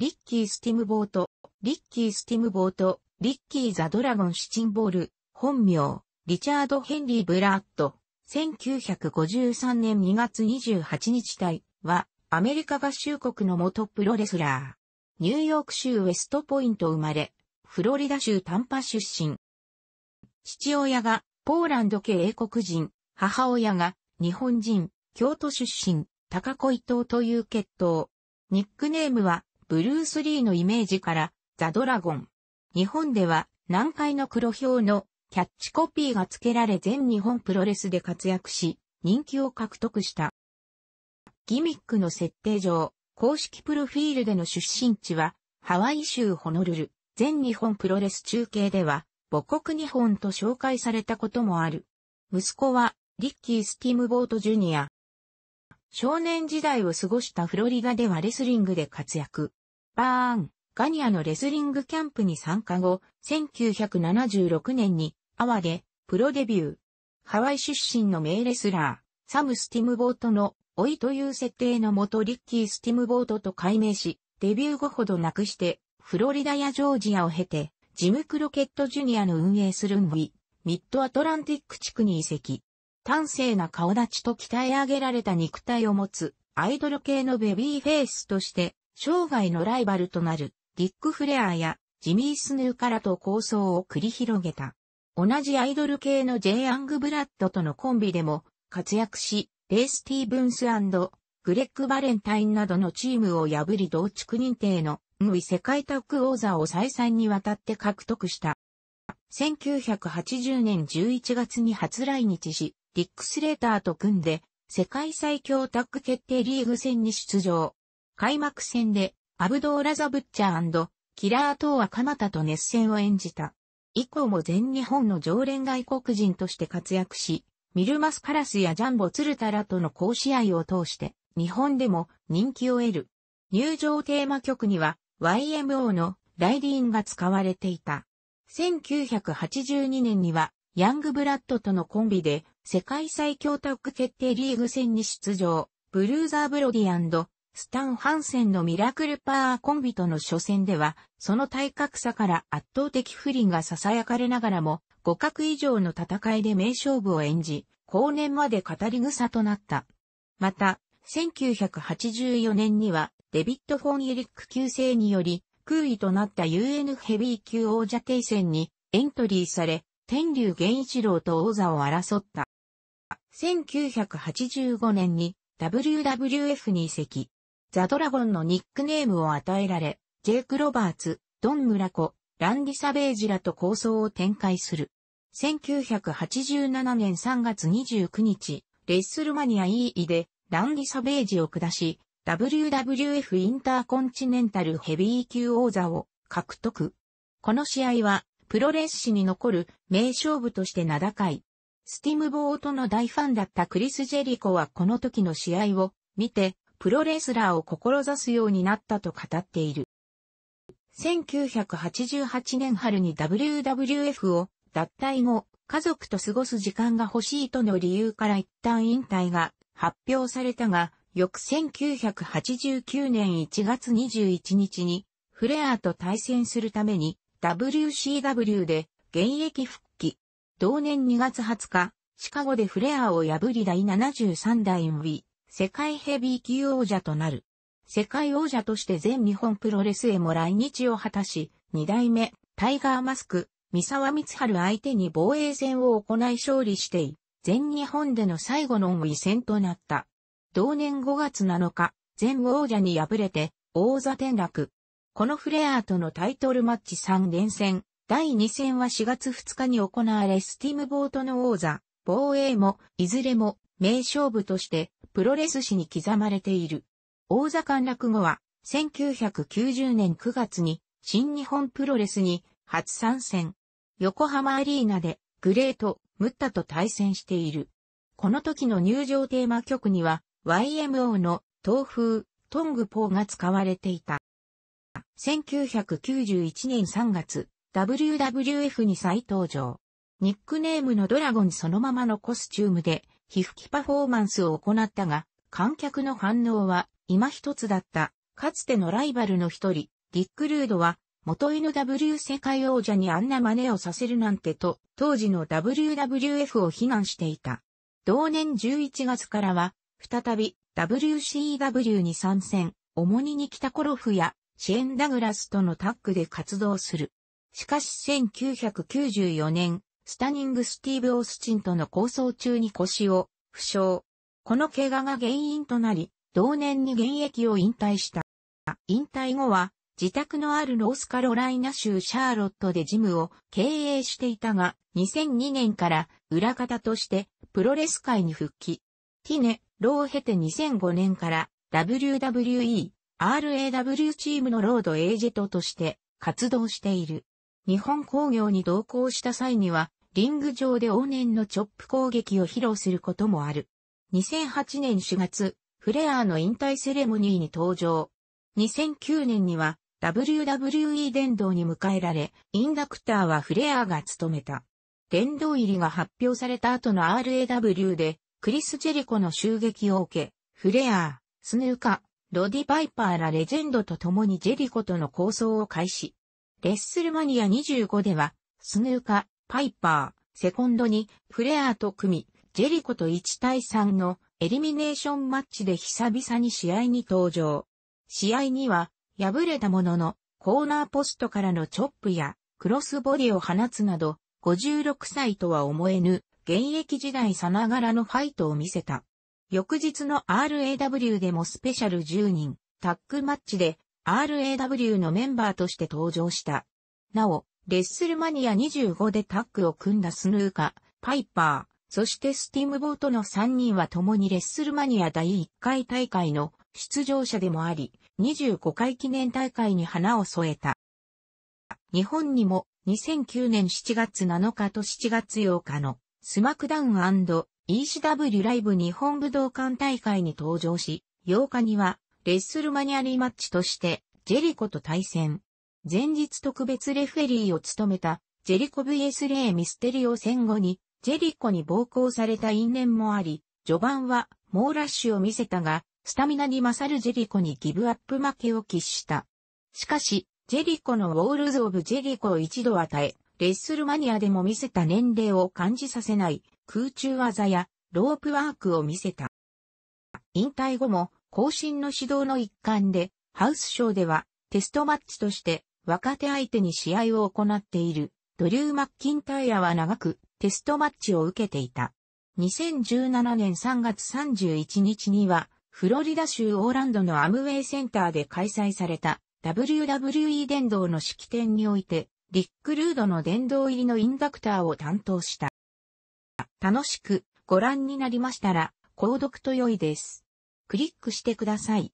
リッキー・スティムボート、リッキー・スティムボート、リッキー・ザ・ドラゴン・シチンボール、本名、リチャード・ヘンリー・ブラッド、1953年2月28日体は、アメリカ合衆国の元プロレスラー。ニューヨーク州ウェストポイント生まれ、フロリダ州タンパ出身。父親がポーランド系英国人、母親が日本人、京都出身、高子伊藤という血統。ニックネームはブルース・リーのイメージからザ・ドラゴン。日本では南海の黒表のキャッチコピーが付けられ全日本プロレスで活躍し人気を獲得した。ギミックの設定上、公式プロフィールでの出身地はハワイ州ホノルル。全日本プロレス中継では母国日本と紹介されたこともある。息子はリッキー・スティムボート・ジュニア。少年時代を過ごしたフロリダではレスリングで活躍。パーン、ガニアのレスリングキャンプに参加後、1976年に、アワで、プロデビュー。ハワイ出身の名レスラー、サム・スティムボートの、老いという設定のもとリッキー・スティムボートと改名し、デビュー後ほどなくして、フロリダやジョージアを経て、ジム・クロケット・ジュニアの運営するんウィ、ミッド・アトランティック地区に移籍。端正な顔立ちと鍛え上げられた肉体を持つ、アイドル系のベビーフェイスとして、生涯のライバルとなるディック・フレアやジミー・スヌーからと構想を繰り広げた。同じアイドル系の J. アングブラッドとのコンビでも活躍し、レイ・スティーブンスグレッグ・バレンタインなどのチームを破り同地区認定の無位世界タッグ王座を再三にわたって獲得した。1980年11月に初来日し、ディック・スレーターと組んで世界最強タッグ決定リーグ戦に出場。開幕戦で、アブドーラ・ザ・ブッチャーキラー等はマ田と熱戦を演じた。以降も全日本の常連外国人として活躍し、ミルマスカラスやジャンボツルタラとの交。試合を通して、日本でも人気を得る。入場テーマ曲には YMO のライディーンが使われていた。1982年にはヤングブラッドとのコンビで世界最強タッグ決定リーグ戦に出場、ブルーザーブロディスタン・ハンセンのミラクルパーコンビとの初戦では、その体格差から圧倒的不利が囁かれながらも、互角以上の戦いで名勝負を演じ、後年まで語り草となった。また、1984年には、デビッド・フォン・エリック級生により、空位となった UN ヘビー級王者定戦にエントリーされ、天竜源一郎と王座を争った。1985年に WWF に移籍。ザ・ドラゴンのニックネームを与えられ、ジェイク・ロバーツ、ドン・ムラコ、ランディ・サベージらと構想を展開する。1987年3月29日、レッスルマニア E e で、ランディ・サベージを下し、WWF インターコンチネンタルヘビー級王座を獲得。この試合は、プロレス史に残る名勝負として名高い。スティムボートの大ファンだったクリス・ジェリコはこの時の試合を見て、プロレスラーを志すようになったと語っている。1988年春に WWF を脱退後、家族と過ごす時間が欲しいとの理由から一旦引退が発表されたが、翌1989年1月21日に、フレアと対戦するために、WCW で現役復帰。同年2月20日、シカゴでフレアを破り第73代ウ v 世界ヘビー級王者となる。世界王者として全日本プロレスへも来日を果たし、二代目、タイガーマスク、三沢光春相手に防衛戦を行い勝利してい、全日本での最後の位戦となった。同年5月7日、全王者に敗れて、王座転落。このフレアーとのタイトルマッチ3連戦、第2戦は4月2日に行われスティムボートの王座、防衛も、いずれも、名勝負として、プロレス史に刻まれている。大座陥落後は、1990年9月に、新日本プロレスに初参戦。横浜アリーナで、グレート、ムッタと対戦している。この時の入場テーマ曲には、YMO の東風、トングポーが使われていた。1991年3月、WWF に再登場。ニックネームのドラゴンそのままのコスチュームで、皮膚機パフォーマンスを行ったが、観客の反応は今一つだった。かつてのライバルの一人、ディック・ルードは、元 NW 世界王者にあんな真似をさせるなんてと、当時の WWF を非難していた。同年11月からは、再び WCW に参戦、主にニキタコロフやシェーン・ダグラスとのタッグで活動する。しかし1994年、スタニングスティーブ・オースチンとの構想中に腰を負傷。この怪我が原因となり、同年に現役を引退した。引退後は、自宅のあるロースカロライナ州シャーロットでジムを経営していたが、2002年から裏方としてプロレス界に復帰。ティネ、ローを経て2005年から WWE、RAW チームのロードエージェントとして活動している。日本工業に同行した際にはリング上で往年のチョップ攻撃を披露することもある。2008年4月、フレアーの引退セレモニーに登場。2009年には WWE 殿堂に迎えられ、インダクターはフレアーが務めた。殿堂入りが発表された後の RAW で、クリス・ジェリコの襲撃を受け、フレアー、スヌーカ、ロディ・バイパーらレジェンドと共にジェリコとの構想を開始。レッスルマニア25では、スヌーカ、パイパー、セコンドにフレアと組み、ジェリコと1対3のエリミネーションマッチで久々に試合に登場。試合には敗れたもののコーナーポストからのチョップやクロスボディを放つなど56歳とは思えぬ現役時代さながらのファイトを見せた。翌日の RAW でもスペシャル10人タッグマッチで RAW のメンバーとして登場した。なお、レッスルマニア25でタッグを組んだスヌーカ、パイパー、そしてスティムボートの3人は共にレッスルマニア第1回大会の出場者でもあり、25回記念大会に花を添えた。日本にも2009年7月7日と7月8日のスマクダウン &ECW ライブ日本武道館大会に登場し、8日にはレッスルマニアリーマッチとしてジェリコと対戦。前日特別レフェリーを務めた、ジェリコ VS レイ・ミステリオ戦後に、ジェリコに暴行された因縁もあり、序盤は猛ラッシュを見せたが、スタミナに勝るジェリコにギブアップ負けを喫した。しかし、ジェリコのウォールズ・オブ・ジェリコを一度与え、レッスルマニアでも見せた年齢を感じさせない空中技やロープワークを見せた。引退後も後進の指導の一環で、ハウスショーではテストマッチとして若手相手に試合を行っている、ドリュー・マッキンタイヤは長くテストマッチを受けていた。2017年3月31日には、フロリダ州オーランドのアムウェイセンターで開催された WWE 殿堂の式典において、リック・ルードの殿堂入りのインダクターを担当した。楽しくご覧になりましたら、購読と良いです。クリックしてください。